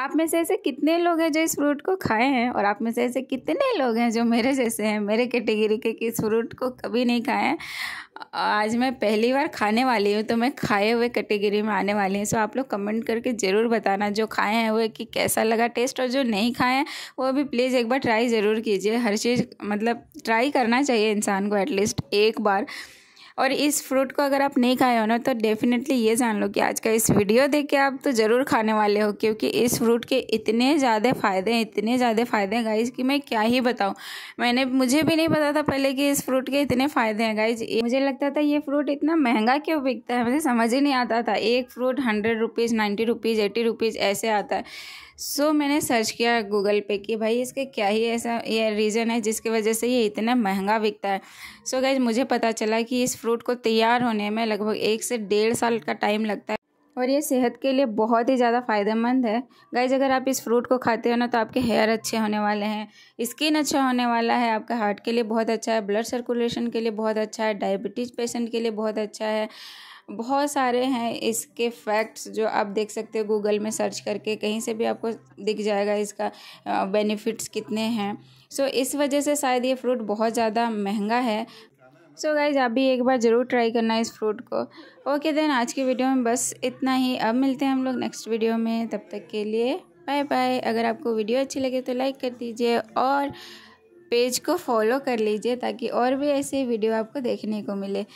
आप में से ऐसे कितने लोग हैं जो इस फ्रूट को खाए हैं और आप में से ऐसे कितने लोग हैं जो मेरे जैसे हैं मेरे कैटेगरी के कि इस फ्रूट को कभी नहीं खाए हैं आज मैं पहली बार खाने वाली हूँ तो मैं खाए हुए कैटेगरी में आने वाली हूँ सो आप लोग कमेंट करके ज़रूर बताना जो खाए हैं वो कि कैसा लगा टेस्ट और जो नहीं खाए हैं वो भी प्लीज़ एक बार ट्राई ज़रूर कीजिए हर चीज़ मतलब ट्राई करना चाहिए इंसान को एटलीस्ट एक बार और इस फ्रूट को अगर आप नहीं खाए हो ना तो डेफिनेटली ये जान लो कि आज का इस वीडियो देख के आप तो ज़रूर खाने वाले हो क्योंकि इस फ्रूट के इतने ज़्यादा फ़ायदे हैं इतने ज़्यादा फ़ायदे हैं गाइज कि मैं क्या ही बताऊँ मैंने मुझे भी नहीं पता था पहले कि इस फ्रूट के इतने फ़ायदे हैं गाइज मुझे लगता था ये फ्रूट इतना महंगा क्यों बिकता है मुझे समझ ही नहीं आता था एक fruit hundred rupees ninety rupees eighty rupees ऐसे आता है सो so, मैंने सर्च किया गूगल पे कि भाई इसके क्या ही ऐसा ये रीज़न है जिसकी वजह से ये इतना महंगा बिकता है सो so, गैज मुझे पता चला कि इस फ्रूट को तैयार होने में लगभग एक से डेढ़ साल का टाइम लगता है और ये सेहत के लिए बहुत ही ज़्यादा फ़ायदेमंद है गैज अगर आप इस फ्रूट को खाते हो ना तो आपके हेयर अच्छे होने वाले हैं स्किन अच्छा होने वाला है आपका हार्ट के लिए बहुत अच्छा है ब्लड सर्कुलेशन के लिए बहुत अच्छा है डायबिटीज़ पेशेंट के लिए बहुत अच्छा है बहुत सारे हैं इसके फैक्ट्स जो आप देख सकते हो गूगल में सर्च करके कहीं से भी आपको दिख जाएगा इसका बेनिफिट्स कितने हैं सो so, इस वजह से शायद ये फ्रूट बहुत ज़्यादा महंगा है सो so गाइज आप भी एक बार ज़रूर ट्राई करना इस फ्रूट को ओके okay, देन आज की वीडियो में बस इतना ही अब मिलते हैं हम लोग नेक्स्ट वीडियो में तब तक के लिए बाय बाय अगर आपको वीडियो अच्छी लगे तो लाइक कर दीजिए और पेज को फॉलो कर लीजिए ताकि और भी ऐसे वीडियो आपको देखने को मिले